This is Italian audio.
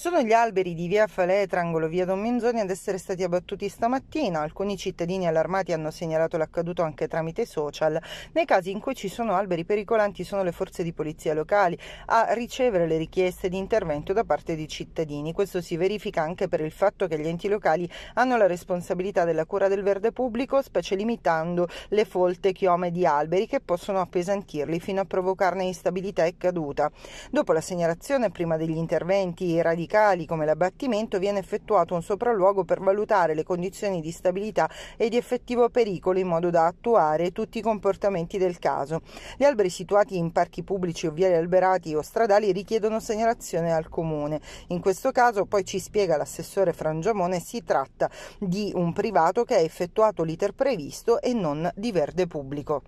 Sono gli alberi di via Faletra, angolo via Don Menzoni, ad essere stati abbattuti stamattina. Alcuni cittadini allarmati hanno segnalato l'accaduto anche tramite social. Nei casi in cui ci sono alberi pericolanti sono le forze di polizia locali a ricevere le richieste di intervento da parte dei cittadini. Questo si verifica anche per il fatto che gli enti locali hanno la responsabilità della cura del verde pubblico, specie limitando le folte chiome di alberi che possono appesantirli fino a provocarne instabilità e caduta. Dopo la segnalazione, prima degli interventi radicali, verticali come l'abbattimento viene effettuato un sopralluogo per valutare le condizioni di stabilità e di effettivo pericolo in modo da attuare tutti i comportamenti del caso. Gli alberi situati in parchi pubblici o viali alberati o stradali richiedono segnalazione al comune. In questo caso poi ci spiega l'assessore Frangiamone si tratta di un privato che ha effettuato l'iter previsto e non di verde pubblico.